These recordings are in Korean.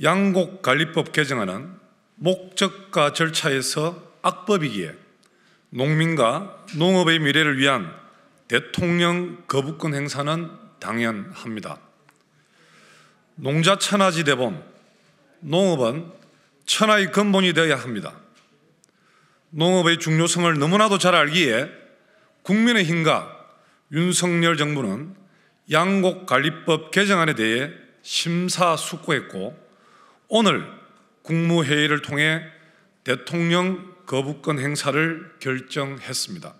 양곡관리법 개정안은 목적과 절차에서 악법이기에 농민과 농업의 미래를 위한 대통령 거부권 행사는 당연합니다. 농자 천하지대범, 농업은 천하의 근본이 되어야 합니다. 농업의 중요성을 너무나도 잘 알기에 국민의힘과 윤석열 정부는 양곡관리법 개정안에 대해 심사숙고했고 오늘 국무회의를 통해 대통령 거부권 행사를 결정했습니다.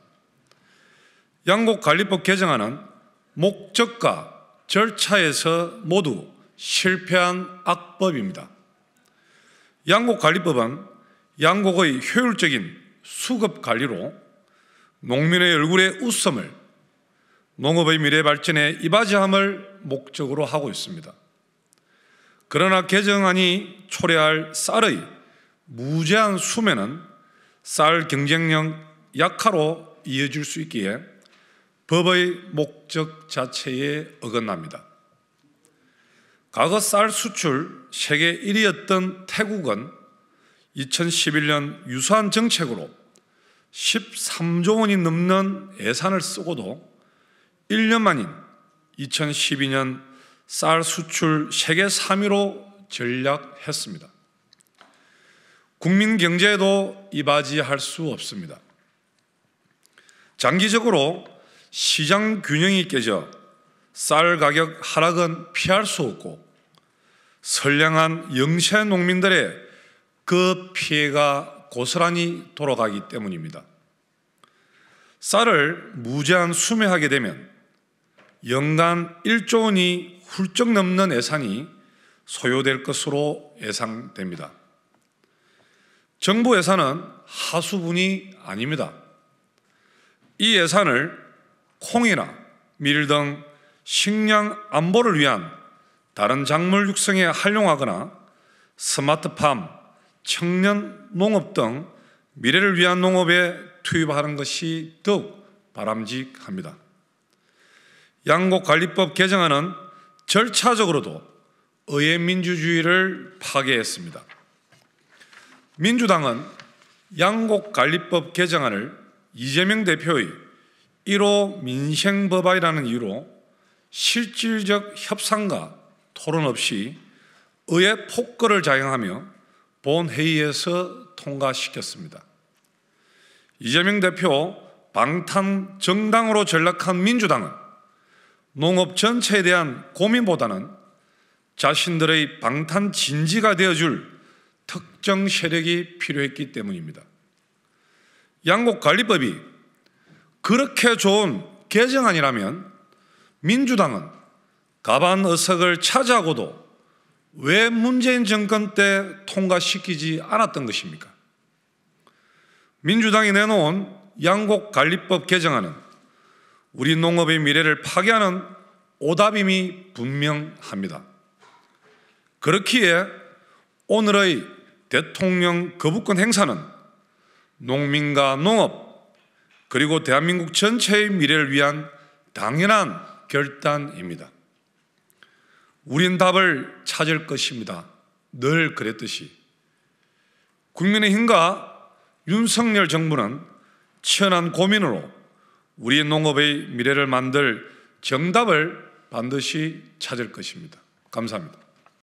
양곡관리법 개정안은 목적과 절차에서 모두 실패한 악법입니다. 양곡관리법은 양곡의 효율적인 수급관리로 농민의 얼굴의 웃음을 농업의 미래 발전에 이바지함을 목적으로 하고 있습니다. 그러나 개정안이 초래할 쌀의 무제한 수매는 쌀 경쟁력 약화로 이어질 수 있기에 법의 목적 자체에 어긋납니다. 과거 쌀 수출 세계 1위였던 태국은 2011년 유사한 정책으로 13조 원이 넘는 예산을 쓰고도 1년 만인 2012년 쌀 수출 세계 3위로 전략했습니다. 국민 경제에도 이바지할 수 없습니다. 장기적으로 시장 균형이 깨져 쌀 가격 하락은 피할 수 없고 선량한 영세 농민들의 그 피해가 고스란히 돌아가기 때문입니다. 쌀을 무제한 수매하게 되면 연간 1조 원이 훌쩍 넘는 예산이 소요될 것으로 예상됩니다. 정부 예산은 하수분이 아닙니다. 이 예산을 콩이나 밀 등 식량 안보를 위한 다른 작물 육성에 활용하거나 스마트팜, 청년 농업 등 미래를 위한 농업에 투입하는 것이 더욱 바람직합니다. 양곡관리법 개정안은 절차적으로도 의회 민주주의를 파괴했습니다. 민주당은 양곡관리법 개정안을 이재명 대표의 1호 민생법안이라는 이유로 실질적 협상과 토론 없이 의회 폭거를 자행하며 본회의에서 통과시켰습니다. 이재명 대표 방탄 정당으로 전락한 민주당은 농업 전체에 대한 고민보다는 자신들의 방탄진지가 되어줄 특정 세력이 필요했기 때문입니다. 양곡관리법이 그렇게 좋은 개정안이라면 민주당은 가반 의석을 차지하고도 왜 문재인 정권 때 통과시키지 않았던 것입니까? 민주당이 내놓은 양곡관리법 개정안은 우리 농업의 미래를 파괴하는 오답임이 분명합니다. 그렇기에 오늘의 대통령 거부권 행사는 농민과 농업 그리고 대한민국 전체의 미래를 위한 당연한 결단입니다. 우린 답을 찾을 것입니다. 늘 그랬듯이. 국민의힘과 윤석열 정부는 천한 고민으로 우리 농업의 미래를 만들 정답을 반드시 찾을 것입니다. 감사합니다.